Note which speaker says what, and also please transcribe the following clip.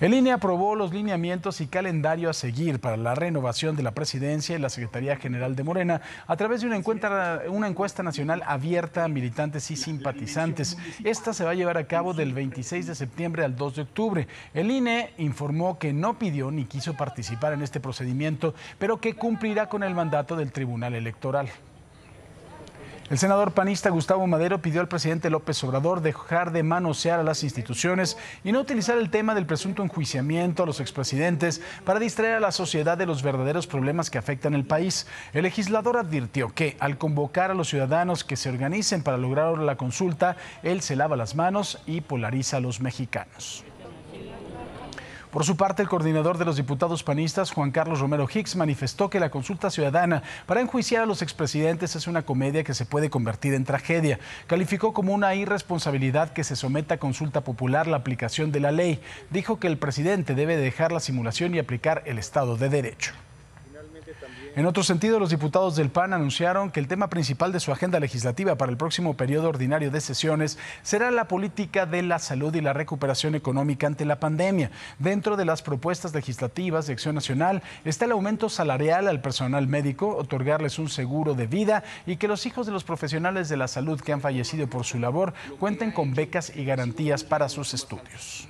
Speaker 1: El INE aprobó los lineamientos y calendario a seguir para la renovación de la presidencia y la Secretaría General de Morena a través de una una encuesta nacional abierta a militantes y simpatizantes. Esta se va a llevar a cabo del 26 de septiembre al 2 de octubre. El INE informó que no pidió ni quiso participar en este procedimiento, pero que cumplirá con el mandato del Tribunal Electoral. El senador panista Gustavo Madero pidió al presidente López Obrador dejar de manosear a las instituciones y no utilizar el tema del presunto enjuiciamiento a los expresidentes para distraer a la sociedad de los verdaderos problemas que afectan el país. El legislador advirtió que al convocar a los ciudadanos que se organicen para lograr la consulta, él se lava las manos y polariza a los mexicanos. Por su parte, el coordinador de los diputados panistas, Juan Carlos Romero Hicks, manifestó que la consulta ciudadana para enjuiciar a los expresidentes es una comedia que se puede convertir en tragedia. Calificó como una irresponsabilidad que se someta a consulta popular la aplicación de la ley. Dijo que el presidente debe dejar la simulación y aplicar el Estado de Derecho. En otro sentido, los diputados del PAN anunciaron que el tema principal de su agenda legislativa para el próximo periodo ordinario de sesiones será la política de la salud y la recuperación económica ante la pandemia. Dentro de las propuestas legislativas de Acción Nacional está el aumento salarial al personal médico, otorgarles un seguro de vida y que los hijos de los profesionales de la salud que han fallecido por su labor cuenten con becas y garantías para sus estudios.